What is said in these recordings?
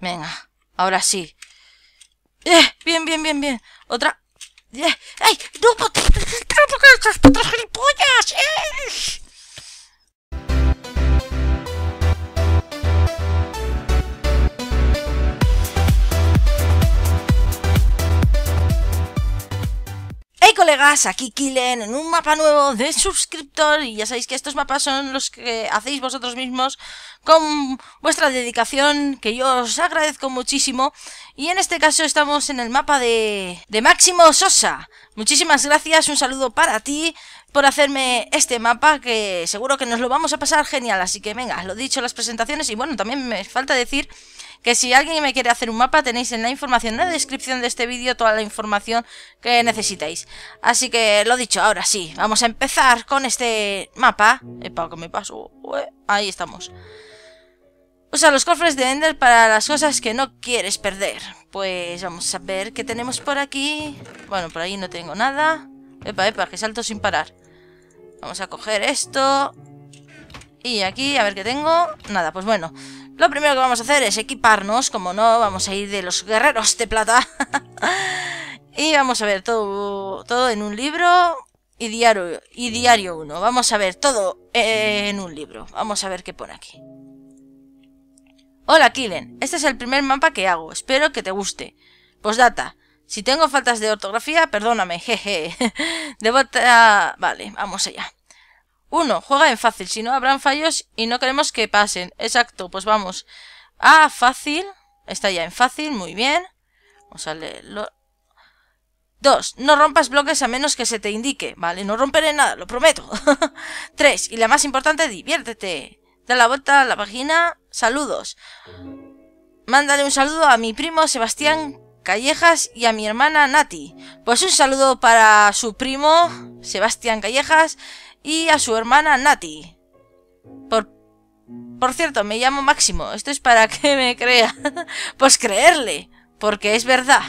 Venga, ahora sí. Bien, bien, bien, bien. Otra. ¡Ay! ¡No! colegas, aquí Kilen en un mapa nuevo de suscriptor y ya sabéis que estos mapas son los que hacéis vosotros mismos con vuestra dedicación que yo os agradezco muchísimo y en este caso estamos en el mapa de, de Máximo Sosa. Muchísimas gracias, un saludo para ti por hacerme este mapa que seguro que nos lo vamos a pasar genial, así que venga, lo dicho las presentaciones y bueno, también me falta decir que si alguien me quiere hacer un mapa tenéis en la información, en la descripción de este vídeo, toda la información que necesitáis Así que lo dicho, ahora sí, vamos a empezar con este mapa. Epa, que me paso. ahí estamos. Usa los cofres de Ender para las cosas que no quieres perder. Pues vamos a ver qué tenemos por aquí. Bueno, por ahí no tengo nada. Epa, epa, que salto sin parar. Vamos a coger esto. Y aquí, a ver qué tengo. Nada, pues bueno. Lo primero que vamos a hacer es equiparnos, como no, vamos a ir de los guerreros de plata. y vamos a ver todo, todo en un libro y diario, y diario 1. Vamos a ver todo en un libro. Vamos a ver qué pone aquí. Hola Kilen, este es el primer mapa que hago, espero que te guste. Posdata. si tengo faltas de ortografía, perdóname, jeje. Debo... Vale, vamos allá. 1. Juega en fácil, si no habrán fallos y no queremos que pasen. Exacto, pues vamos a fácil. Está ya en fácil, muy bien. Vamos a leerlo. 2. No rompas bloques a menos que se te indique, ¿vale? No romperé nada, lo prometo. 3. y la más importante, diviértete. Da la vuelta a la página. Saludos. Mándale un saludo a mi primo Sebastián Callejas y a mi hermana Nati. Pues un saludo para su primo Sebastián Callejas y a su hermana Nati. Por, cierto, me llamo Máximo. Esto es para que me crea. pues creerle, porque es verdad.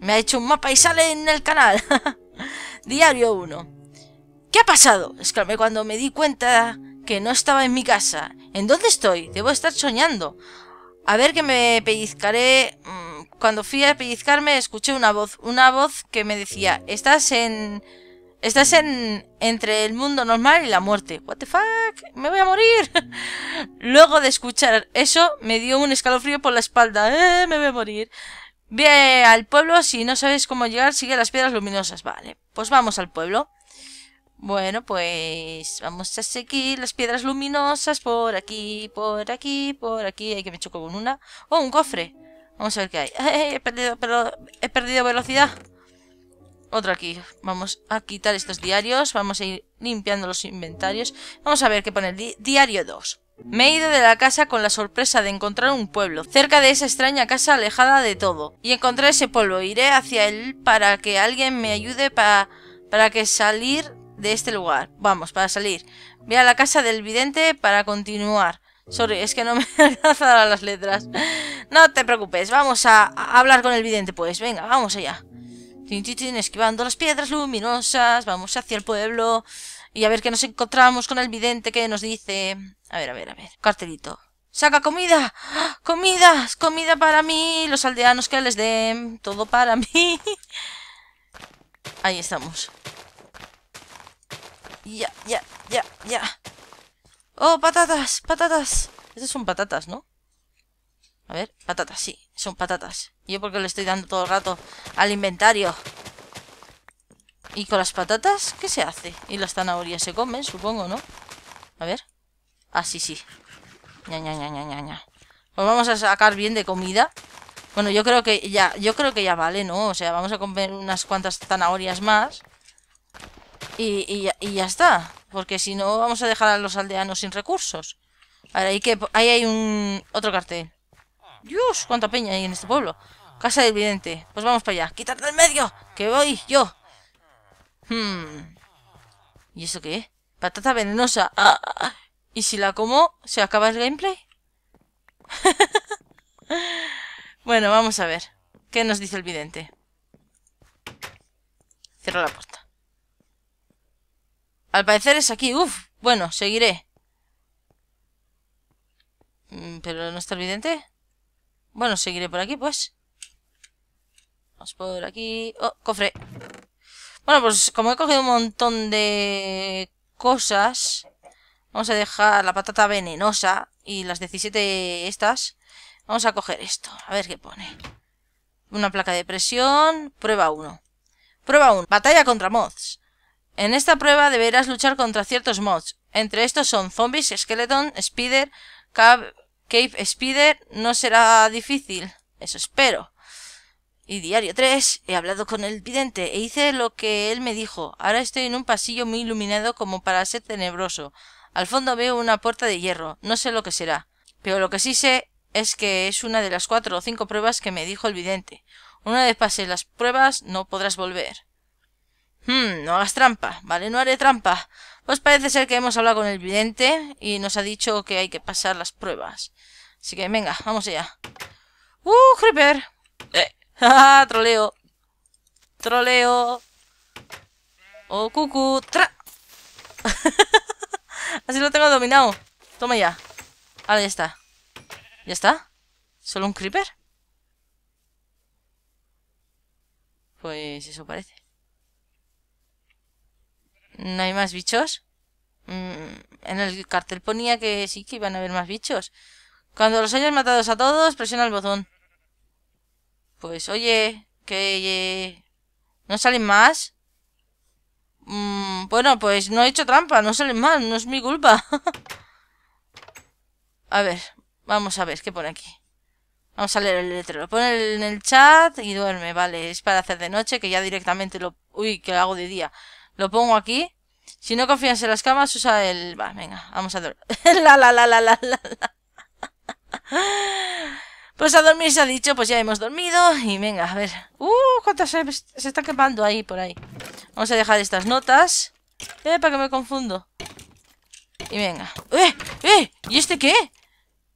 Me ha hecho un mapa y sale en el canal. Diario 1. ¿Qué ha pasado? exclamé cuando me di cuenta que no estaba en mi casa. ¿En dónde estoy? Debo estar soñando. A ver que me pellizcaré. Mm, cuando fui a pellizcarme escuché una voz, una voz que me decía, estás en Estás en entre el mundo normal y la muerte. What the fuck? Me voy a morir. Luego de escuchar eso, me dio un escalofrío por la espalda. Eh, me voy a morir. Ve al pueblo, si no sabes cómo llegar, sigue las piedras luminosas. Vale, pues vamos al pueblo. Bueno, pues vamos a seguir las piedras luminosas por aquí, por aquí, por aquí. Hay que me choco con una. Oh, un cofre. Vamos a ver qué hay. Eh, he perdido, he perdido velocidad otro aquí. Vamos a quitar estos diarios. Vamos a ir limpiando los inventarios. Vamos a ver qué pone. diario 2. Me he ido de la casa con la sorpresa de encontrar un pueblo, cerca de esa extraña casa alejada de todo. Y encontré ese pueblo. Iré hacia él para que alguien me ayude para, para que salir de este lugar. Vamos, para salir. Voy a la casa del vidente para continuar. Sorry, es que no me alcanzaron las letras. No te preocupes, vamos a hablar con el vidente, pues. Venga, vamos allá esquivando las piedras luminosas, vamos hacia el pueblo y a ver qué nos encontramos con el vidente que nos dice... A ver, a ver, a ver. Cartelito. ¡Saca comida! ¡Comida! ¡Comida para mí! Los aldeanos que les den todo para mí. Ahí estamos. Ya, ya, ya, ya. ¡Oh, patatas! ¡Patatas! Estas son patatas, ¿no? A ver, patatas, sí. Son patatas. Yo porque le estoy dando todo el rato al inventario. ¿Y con las patatas qué se hace? Y las zanahorias se comen, supongo, ¿no? A ver. Ah, sí, sí. Pues vamos a sacar bien de comida. Bueno, yo creo que ya, yo creo que ya vale, ¿no? O sea, vamos a comer unas cuantas zanahorias más. Y, ya está. Porque si no, vamos a dejar a los aldeanos sin recursos. A ver, ahí, que, ahí hay un otro cartel. Dios, cuánta peña hay en este pueblo. Casa del vidente. Pues vamos para allá. ¡Quítate del medio! ¡Que voy yo! Hmm. ¿Y eso qué? Patata venenosa. Ah, ah, ah. ¿Y si la como, se acaba el gameplay? bueno, vamos a ver. ¿Qué nos dice el vidente? Cierra la puerta. Al parecer es aquí. Uf. Bueno, seguiré. Mm, ¿Pero no está el vidente? Bueno, seguiré por aquí, pues. Vamos por aquí. Oh, cofre. Bueno, pues como he cogido un montón de cosas, vamos a dejar la patata venenosa y las 17 estas. Vamos a coger esto, a ver qué pone. Una placa de presión, prueba 1. Prueba 1, batalla contra mods. En esta prueba deberás luchar contra ciertos mods. Entre estos son zombies, skeleton, spider, cab Cave Speeder no será difícil, eso espero. Y diario 3, he hablado con el vidente e hice lo que él me dijo. Ahora estoy en un pasillo muy iluminado como para ser tenebroso. Al fondo veo una puerta de hierro, no sé lo que será. Pero lo que sí sé es que es una de las cuatro o cinco pruebas que me dijo el vidente. Una vez pases las pruebas no podrás volver. Hmm, no hagas trampa. Vale, no haré trampa. Pues parece ser que hemos hablado con el vidente y nos ha dicho que hay que pasar las pruebas. Así que venga, vamos allá. ¡Uh, creeper! Eh. troleo! Troleo. Oh, cucu. Tra. Así lo tengo dominado. Toma ya. Ahora ya está. ¿Ya está? ¿Solo un creeper? Pues eso parece. ¿No hay más bichos? Mm, en el cartel ponía que sí que iban a haber más bichos. Cuando los hayas matado a todos, presiona el botón. Pues, oye, que... ¿No salen más? Mm, bueno, pues no he hecho trampa, no salen más, no es mi culpa. a ver, vamos a ver, ¿qué pone aquí? Vamos a leer el letrero. Pone en el chat y duerme, vale. Es para hacer de noche, que ya directamente lo... Uy, que lo hago de día. Lo pongo aquí. Si no confías en las camas, usa el... Va, venga, vamos a dormir. la, la, la, la, la, la. la. Pues a dormir se ha dicho, pues ya hemos dormido y venga, a ver. ¡Uh! ¿Cuántas se, se está quemando ahí por ahí? Vamos a dejar estas notas. Eh, para que me confundo. Y venga. ¡Eh! ¡Eh! ¿Y este qué?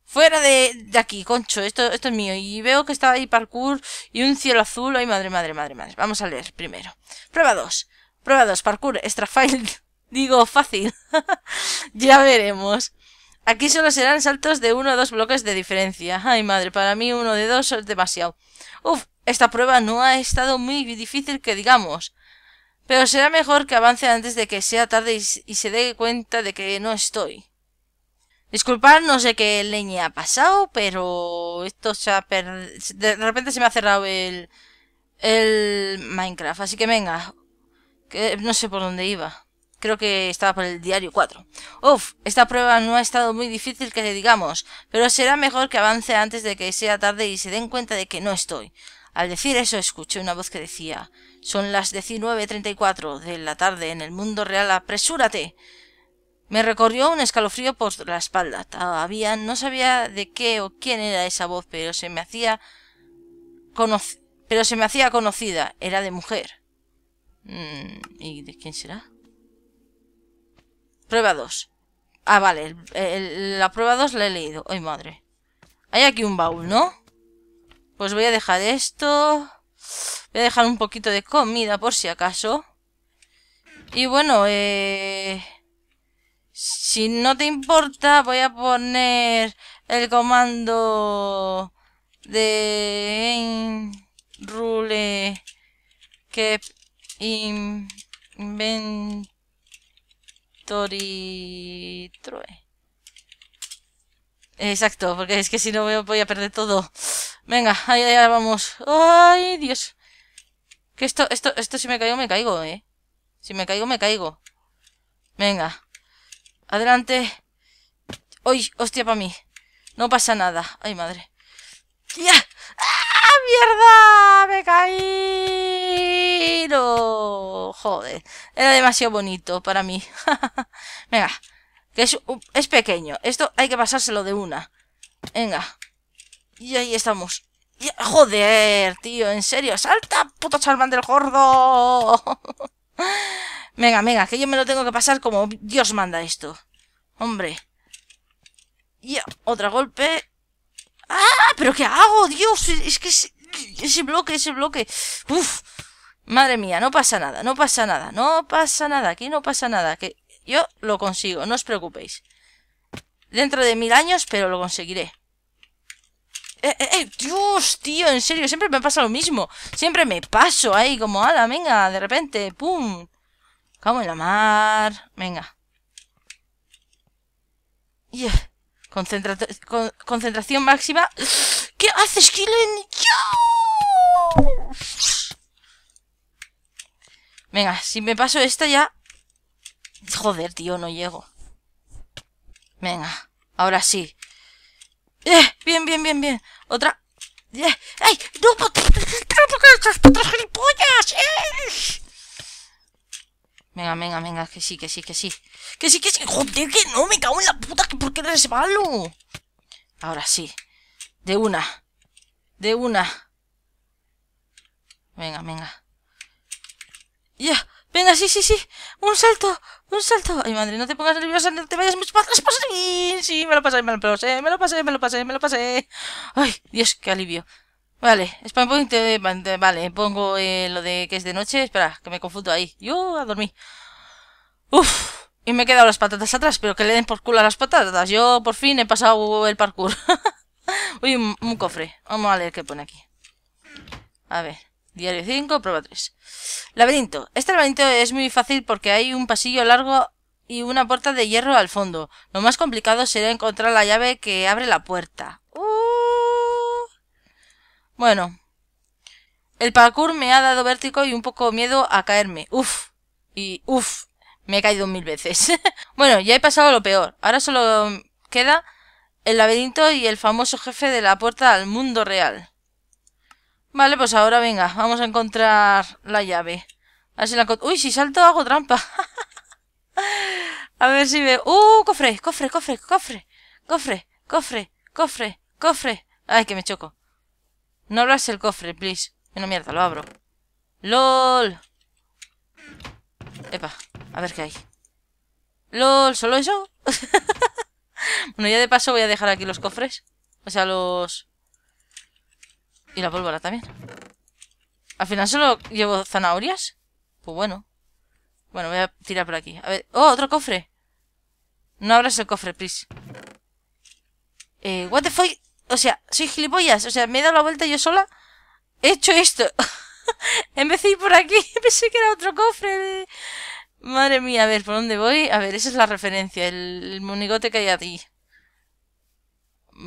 Fuera de, aquí, concho. Esto, esto es mío. Y veo que está ahí parkour y un cielo azul. Ay, madre, madre, madre, madre. Vamos a leer primero. Prueba 2. Prueba 2. Parkour extra Digo, fácil. ya veremos. Aquí solo serán saltos de uno o dos bloques de diferencia. Ay, madre, para mí uno de dos es demasiado. Uf, esta prueba no ha estado muy difícil que digamos. Pero será mejor que avance antes de que sea tarde y, se dé cuenta de que no estoy. Disculpad, no sé qué leña ha pasado, pero esto se ha De repente se me ha cerrado el... el Minecraft, así que venga. Que no sé por dónde iba. Creo que estaba por el diario 4. Uf, esta prueba no ha estado muy difícil que le digamos, pero será mejor que avance antes de que sea tarde y se den cuenta de que no estoy. Al decir eso escuché una voz que decía Son las 19.34 de la tarde en el mundo real, apresúrate. Me recorrió un escalofrío por la espalda. Todavía no sabía de qué o quién era esa voz, pero se me hacía pero se me hacía conocida. Era de mujer. Mm, ¿Y de quién será? Prueba 2. Ah, vale. la prueba 2 la he leído. ¡Ay, madre! Hay aquí un baúl, ¿no? Pues voy a dejar esto. Voy a dejar un poquito de comida por si acaso. Y bueno, eh... Si no te importa, voy a poner el comando de rule que invent True. Exacto, porque es que si no voy a perder todo. Venga, ahí vamos. ¡Ay, Dios! Que esto, esto, esto si me caigo, me caigo, eh. Si me caigo, me caigo. Venga. Adelante. Hoy, hostia para mí! No pasa nada. ¡Ay, madre! ¡Ya! ¡Ah! mierda! ¡Me caí! No, joder, era demasiado bonito para mí. Venga, que es, pequeño. Esto hay que pasárselo de una. Venga. Y ahí estamos. joder, tío, en serio. ¡Salta, puto charmán del gordo! venga, venga, que yo me lo tengo que pasar como Dios manda esto. Hombre. Y Otro golpe. ¡Ah! ¿Pero qué hago? Dios, es que es, ese bloque, ese bloque. Uf, madre mía, no pasa nada, no pasa nada, no pasa nada, aquí no pasa nada, que yo lo consigo, no os preocupéis. Dentro de mil años, pero lo conseguiré. Eh, eh, eh Dios, tío, en serio, siempre me pasa lo mismo. Siempre me paso ahí como, ala, venga, de repente, pum. como en la mar, venga. concentración máxima. ¿Qué haces, Killen? Venga, si me paso esta ya... Joder, tío, no llego. Venga, ahora sí. ¡Eh! Bien, bien, bien, bien. Otra... ¡Eh! ¡Ay! ¡No! ¡Otras gilipollas! ¡Eh! Venga, venga, venga, que sí, que sí, que sí. Que sí, que sí. Joder, que no, me cago en la puta, que por qué eres malo. Ahora sí. De una. De una. Venga, venga. ¡Ya! ¡Venga, sí, sí, sí! ¡Un salto! ¡Un salto! ¡Ay, madre! No te pongas nerviosa, no te vayas mucho para atrás. ¡Sí! ¡Sí! Me lo pasé, me lo pasé, me lo pasé, me lo pasé, me lo pasé. ¡Ay, Dios, qué alivio! Vale, spam point, vale, pongo eh, lo de que es de noche, espera, que me confundo ahí, yo a dormir. ¡Uff! y me he quedado las patatas atrás, pero que le den por culo a las patatas, yo por fin he pasado el parkour. Uy, un, cofre. Vamos a leer qué pone aquí. A ver. Diario 5, prueba 3. Laberinto. Este laberinto es muy fácil porque hay un pasillo largo y una puerta de hierro al fondo. Lo más complicado será encontrar la llave que abre la puerta. Uh. Bueno. El parkour me ha dado vértigo y un poco miedo a caerme. Uf. Y uf. Me he caído mil veces. bueno, ya he pasado lo peor. Ahora solo queda el laberinto y el famoso jefe de la puerta al mundo real. Vale, pues ahora venga, vamos a encontrar la llave. A ver si la Uy, si salto hago trampa. a ver si veo... ¡Uh! Cofre, cofre, cofre, cofre, cofre, cofre, cofre, cofre. Ay, que me choco. No abras el cofre, please. No, mierda, lo abro. ¡Lol! Epa, a ver qué hay. ¡Lol! ¿Solo eso? Bueno, ya de paso voy a dejar aquí los cofres. O sea, los... Y la pólvora también. Al final solo llevo zanahorias. Pues bueno. Bueno, voy a tirar por aquí. A ver... ¡Oh, otro cofre! No abras el cofre, please. Eh, what the fuck? O sea, soy gilipollas. O sea, me he dado la vuelta yo sola. He hecho esto. en vez de ir por aquí, pensé que era otro cofre de... Madre mía, a ver, ¿por dónde voy? A ver, esa es la referencia, el, monigote que hay aquí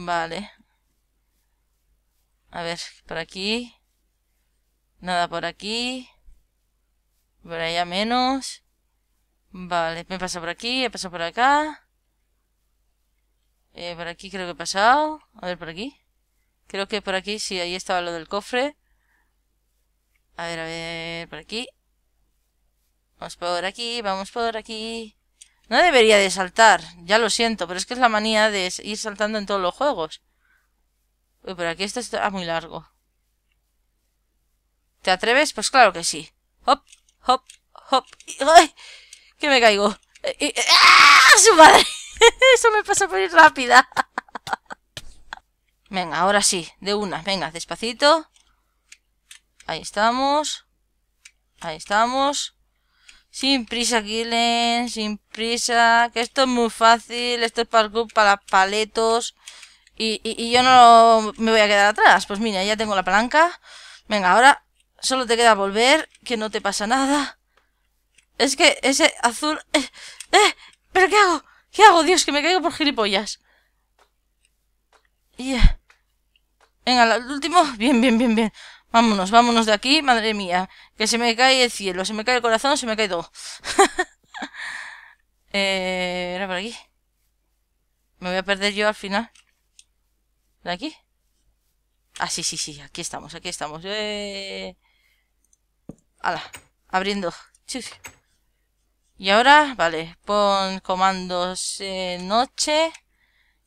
Vale. A ver, por aquí. Nada por aquí. Por allá menos. Vale, me he pasado por aquí, he pasado por acá. Eh, por aquí creo que he pasado. A ver, por aquí. Creo que por aquí, sí, ahí estaba lo del cofre. A ver, a ver, por aquí. Vamos por aquí, vamos por aquí. No debería de saltar, ya lo siento, pero es que es la manía de ir saltando en todos los juegos. Uy, pero aquí esto está muy largo. ¿Te atreves? Pues claro que sí. Hop, hop, hop. ¡Ay! Que me caigo. Eh, eh, ¡Ah! ¡Su madre! Eso me pasa por ir rápida. Venga, ahora sí, de una. Venga, despacito. Ahí estamos. Ahí estamos. Sin prisa, Killen, sin prisa. Que esto es muy fácil, esto es para el para paletos. Y, y, yo no me voy a quedar atrás. Pues mira, ya tengo la palanca. Venga, ahora solo te queda volver, que no te pasa nada. Es que ese azul... Eh, eh, ¿Pero qué hago? ¿Qué hago? Dios, que me caigo por gilipollas. Yeah. Venga, el último. Bien, bien, bien, bien. Vámonos, vámonos de aquí, madre mía. Que se me cae el cielo, se me cae el corazón, se me cae todo. Eh, era por aquí. Me voy a perder yo al final. ¿De aquí? Ah, sí, sí, sí, aquí estamos, aquí estamos. Eh... Ala, abriendo. Y ahora, vale, pon comandos noche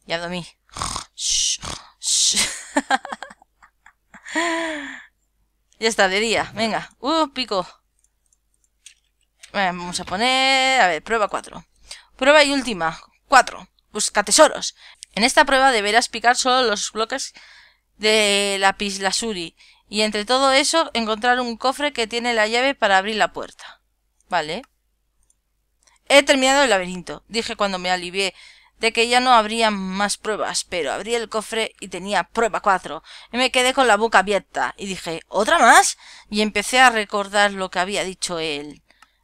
y a dormir. Ya está, de día. Venga. Uh, pico. Eh, vamos a poner... A ver, prueba cuatro. Prueba y última. Cuatro. Busca tesoros. En esta prueba deberás picar solo los bloques de la pislasuri Y entre todo eso, encontrar un cofre que tiene la llave para abrir la puerta. Vale. He terminado el laberinto. Dije cuando me alivié de que ya no habría más pruebas, pero abrí el cofre y tenía prueba 4. Y me quedé con la boca abierta y dije, ¿otra más? Y empecé a recordar lo que había dicho él.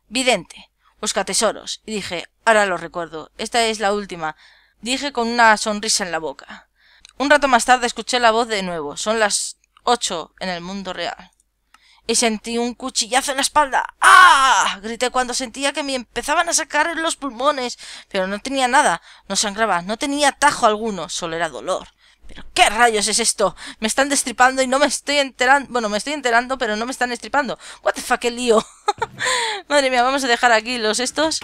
Vidente, busca tesoros. Y dije, ahora lo recuerdo, esta es la última. Dije con una sonrisa en la boca. Un rato más tarde escuché la voz de nuevo. Son las ocho en el mundo real y sentí un cuchillazo en la espalda. ¡Ah! Grité cuando sentía que me empezaban a sacar los pulmones, pero no tenía nada, no sangraba, no tenía tajo alguno, solo era dolor. ¿Pero qué rayos es esto? Me están destripando y no me estoy enterando... Bueno, me estoy enterando, pero no me están destripando. What the fuck, qué lío. Madre mía, vamos a dejar aquí los estos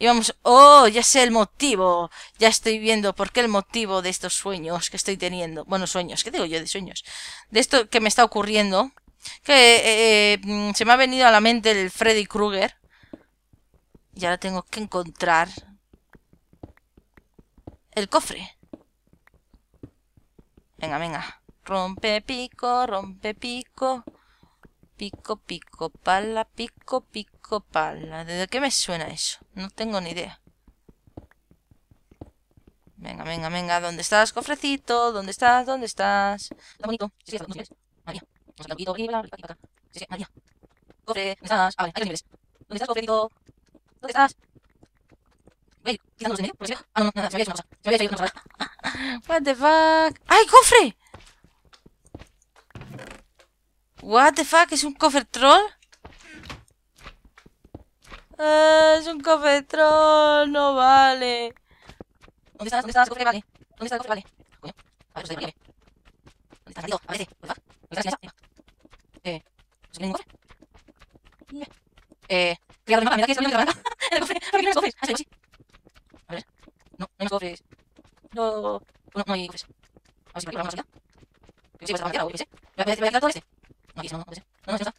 y vamos... ¡Oh! Ya sé el motivo. Ya estoy viendo por qué el motivo de estos sueños que estoy teniendo. Bueno, sueños. ¿Qué digo yo de sueños? De esto que me está ocurriendo que eh, eh, eh, mm, se me ha venido a la mente el Freddy Krueger. Y ahora tengo que encontrar el cofre. Venga, venga. Rompe pico, rompe pico. Pico, pico, pala, pico, pico, pala. ¿De qué me suena eso? No tengo ni idea. Venga, venga, venga. ¿Dónde estás, cofrecito? ¿Dónde estás? ¿Dónde estás? Está bonito. Sí, está no sé qué, poquito, y bla, bla, acá. Sí, sí, María. Cofre, ¿dónde estás? Ah, vale, hay dos niveles. ¿Dónde estás, cofrecito? ¿Dónde estás? Ve, quitando los de medio, por si Ah, no, no, nada, se me había hecho una cosa. Se me había hecho una cosa. What the fuck? ¡Ay, cofre! What the fuck, ¿es un cofre troll? Ah, es un cofre troll, no vale. ¿Dónde estás? ¿Dónde estás? Cofre, vale. ¿Dónde está el cofre, vale? Coño. A ver, os doy, ¿Dónde estás, maldito? A ver, ¿dónde estás? ¿Dónde estás? ¿Dónde estás? ¿Dónde estás? Eh, pues, Eh, criado de mapa, mira que está el cofre, no hay cofres? Ah, sí, sí. A ver, no, no hay más cofres. No, no, no hay cofres. A ver si por aquí, vamos alguna sí, pues está qué sé. Voy a, todo este. aquí no, no, no, no, no, no, no, no, no, no,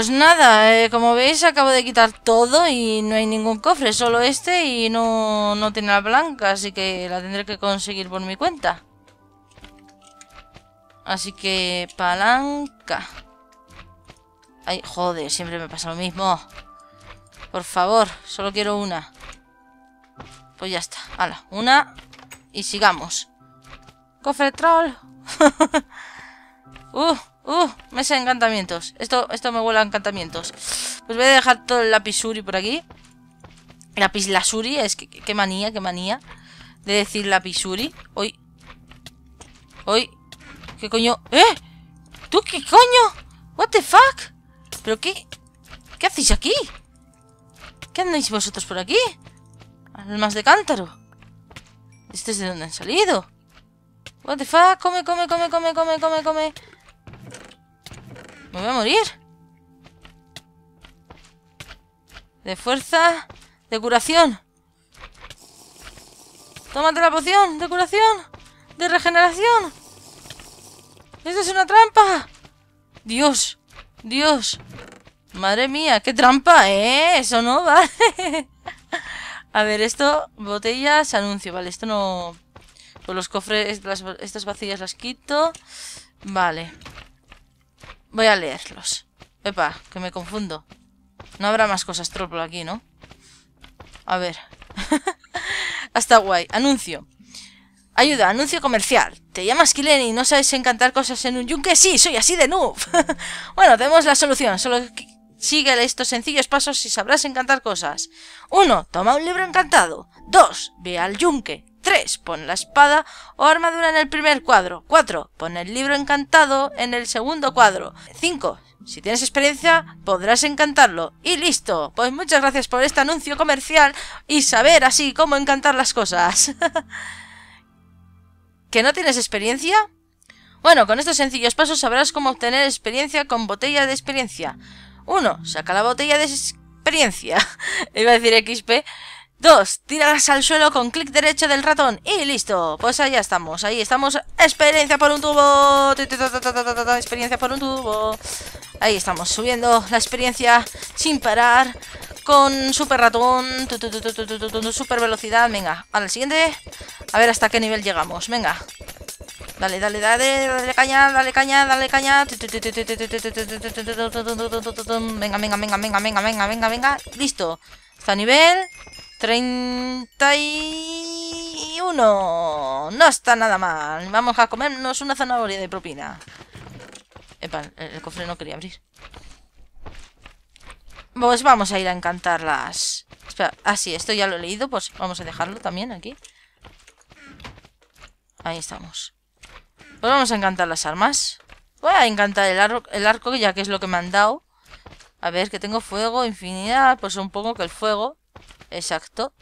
pues nada, eh, como veis acabo de quitar todo y no hay ningún cofre, solo este y no, tiene la blanca, así que la tendré que conseguir por mi cuenta. Así que palanca. Ay, joder, siempre me pasa lo mismo. Por favor, solo quiero una. Pues ya está, hala, una y sigamos. Cofre troll. uh, ¡Uh! Mesa de encantamientos. Esto, esto me huele a encantamientos. Pues voy a dejar todo el lapisuri por aquí. Lapis es que qué manía, qué manía de decir lapisuri. Hoy. Hoy. ¿Qué coño? ¡Eh! ¿Tú qué coño? ¿What the fuck? ¿Pero qué? ¿Qué hacéis aquí? ¿Qué andáis vosotros por aquí? Almas de cántaro. ¿Este es de dónde han salido? ¿What the fuck? Come, come, come, come, come, come, come. ¿Me voy a morir? De fuerza, de curación. Tómate la poción de curación, de regeneración. ¡Esto es una trampa! Dios, Dios. Madre mía, qué trampa, ¿eh? Eso no, vale. A ver, esto, botellas, anuncio, vale, esto no... Pues los cofres, estas vacías las quito. Vale. Voy a leerlos. Epa, que me confundo. No habrá más cosas tropo aquí, ¿no? A ver. Hasta guay. Anuncio. Ayuda, anuncio comercial. ¿Te llamas Kilen y no sabes encantar cosas en un yunque? Sí, soy así de noob. bueno, tenemos la solución. Solo sigue estos sencillos pasos y sabrás encantar cosas. 1. Toma un libro encantado. 2. Ve al yunque. 3. Pon la espada o armadura en el primer cuadro. 4. Pon el libro encantado en el segundo cuadro. 5. Si tienes experiencia, podrás encantarlo. Y listo. Pues muchas gracias por este anuncio comercial y saber así cómo encantar las cosas. ¿Que no tienes experiencia? Bueno, con estos sencillos pasos sabrás cómo obtener experiencia con botella de experiencia. 1. Saca la botella de experiencia. Iba a decir XP. Dos, tiras al suelo con clic derecho del ratón y listo. Pues allá estamos, ahí estamos. Experiencia por un tubo. Experiencia por un tubo. Ahí estamos, subiendo la experiencia sin parar. Con super ratón. Super velocidad. Venga, al siguiente. A ver hasta qué nivel llegamos. Venga. Dale, dale, dale, dale caña, dale caña, dale caña. Venga, venga, venga, venga, venga, venga, venga. Listo. Está a nivel. 31. No está nada mal. Vamos a comernos una zanahoria de propina. Epa, el, cofre no quería abrir. Pues vamos a ir a encantarlas. Espera, ah, sí, esto ya lo he leído, pues vamos a dejarlo también aquí. Ahí estamos. Pues vamos a encantar las armas. Voy a encantar el, arco, el arco, ya que es lo que me han dado. A ver, que tengo fuego, infinidad, pues un poco que el fuego. Exacto.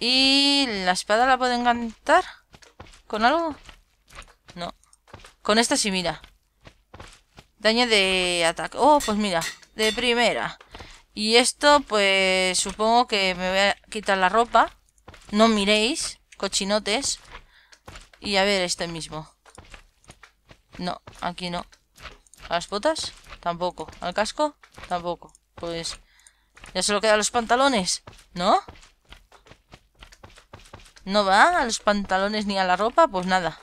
¿Y la espada la puedo encantar? ¿Con algo? No. Con esta sí, mira. Daño de ataque. Oh, pues mira. De primera. Y esto, pues supongo que me voy a quitar la ropa. No miréis, cochinotes. Y a ver este mismo. No, aquí no. ¿A las botas? Tampoco. ¿Al casco? Tampoco. Pues ya solo quedan los pantalones, ¿no? ¿No va a los pantalones ni a la ropa? Pues nada.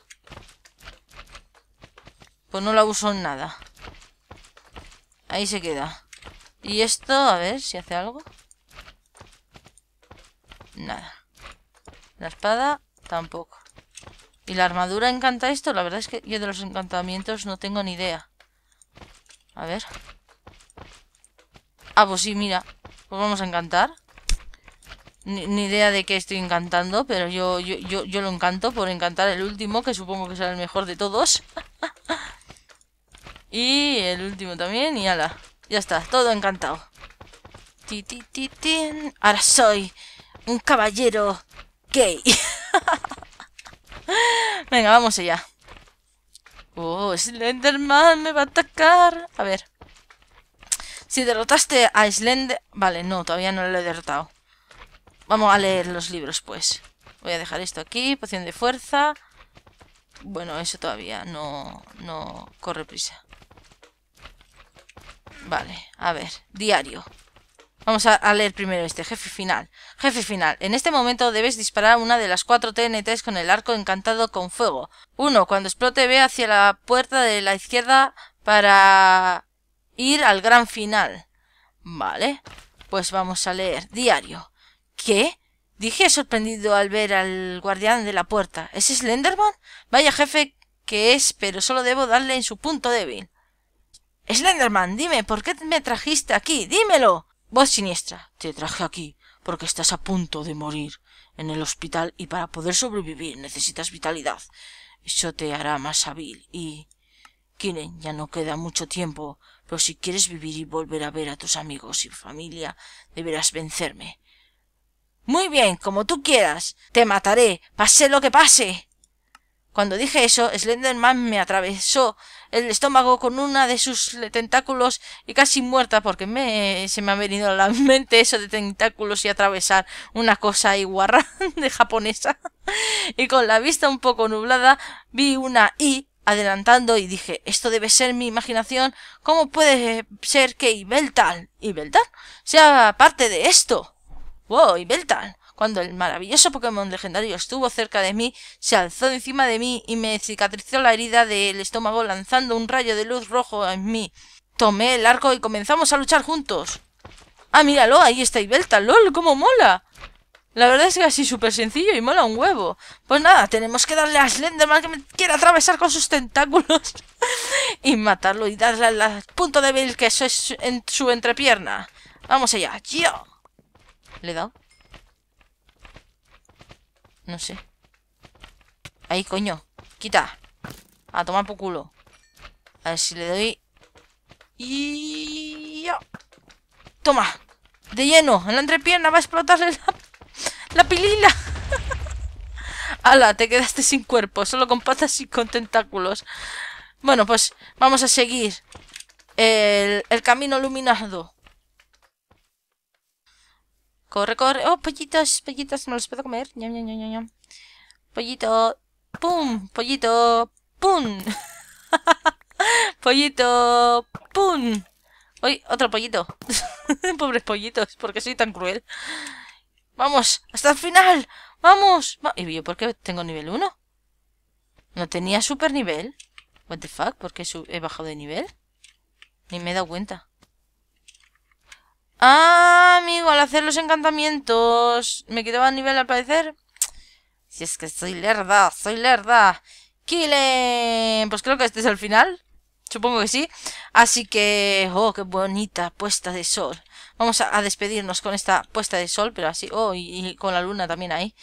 Pues no la uso en nada. Ahí se queda. Y esto, a ver si hace algo. Nada. La espada, tampoco. ¿Y la armadura encanta esto? La verdad es que yo de los encantamientos no tengo ni idea. A ver. Ah, pues sí, mira. Pues vamos a encantar. Ni, idea de qué estoy encantando, pero yo, yo, lo encanto por encantar el último, que supongo que será el mejor de todos. y el último también, y ala. Ya está, todo encantado. Ti, Ahora soy un caballero gay. Venga, vamos allá. Oh, Slenderman me va a atacar. A ver. Si derrotaste a Islender... Vale, no, todavía no lo he derrotado. Vamos a leer los libros, pues. Voy a dejar esto aquí, poción de fuerza. Bueno, eso todavía no, no corre prisa. Vale, a ver, diario. Vamos a, leer primero este, jefe final. Jefe final, en este momento debes disparar una de las cuatro TNTs con el arco encantado con fuego. Uno, Cuando explote ve hacia la puerta de la izquierda para ir al gran final. Vale, pues vamos a leer. Diario. ¿Qué? Dije sorprendido al ver al guardián de la puerta. ¿Es Slenderman? Vaya jefe que es, pero solo debo darle en su punto débil. Slenderman, dime, ¿por qué me trajiste aquí? Dímelo. Voz siniestra. Te traje aquí porque estás a punto de morir en el hospital y para poder sobrevivir necesitas vitalidad. Eso te hará más hábil y... Kiren, ya no queda mucho tiempo pero si quieres vivir y volver a ver a tus amigos y familia, deberás vencerme. Muy bien, como tú quieras. Te mataré, pase lo que pase. Cuando dije eso, Slenderman me atravesó el estómago con una de sus tentáculos y casi muerta porque me, se me ha venido a la mente eso de tentáculos y atravesar una cosa igual de japonesa. Y con la vista un poco nublada vi una I adelantando y dije, esto debe ser mi imaginación, ¿cómo puede ser que Ibeltal, Ibeltal, sea parte de esto? ¡Wow, Ibeltal! Cuando el maravilloso Pokémon legendario estuvo cerca de mí, se alzó encima de mí y me cicatrizó la herida del estómago lanzando un rayo de luz rojo en mí. Tomé el arco y comenzamos a luchar juntos. Ah, míralo, ahí está Ibeltal, lol, cómo mola. La verdad es que así súper sencillo y mola un huevo. Pues nada, tenemos que darle a Slenderman que me quiera atravesar con sus tentáculos y matarlo y darle al punto débil que eso es en su entrepierna. Vamos allá, yo. ¿Le he dado? No sé. Ahí, coño. Quita. A tomar por culo. A ver si le doy... Y... Toma. De lleno. En la entrepierna va a explotarle la ¡La pilila! ¡Hala! Te quedaste sin cuerpo, solo con patas y con tentáculos. Bueno, pues vamos a seguir el, camino iluminado. Corre, corre. ¡Oh, pollitos! Pollitos, no los puedo comer. Pollito. ¡Pum! Pollito. ¡Pum! pollito. ¡Pum! ¡Uy! Otro pollito. Pobres pollitos, porque soy tan cruel. Vamos, hasta el final. Vamos. ¿Y yo por qué tengo nivel 1? ¿No tenía super nivel? What the fuck, ¿por qué he bajado de nivel? Ni me he dado cuenta. Ah, amigo, al hacer los encantamientos me quedaba nivel al parecer. Si es que soy lerda, soy lerda. ¡Killen! Pues creo que este es el final. Supongo que sí. Así que, oh, qué bonita puesta de sol. Vamos a, despedirnos con esta puesta de sol, pero así, oh, y, con la luna también ahí.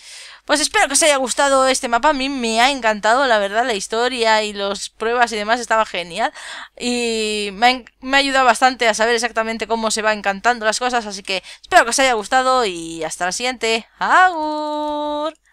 Pues espero que os haya gustado este mapa, a mí me ha encantado, la verdad, la historia y las pruebas y demás estaba genial. Y me ha, me ha ayudado bastante a saber exactamente cómo se van encantando las cosas, así que espero que os haya gustado y hasta la siguiente. ¡Agur!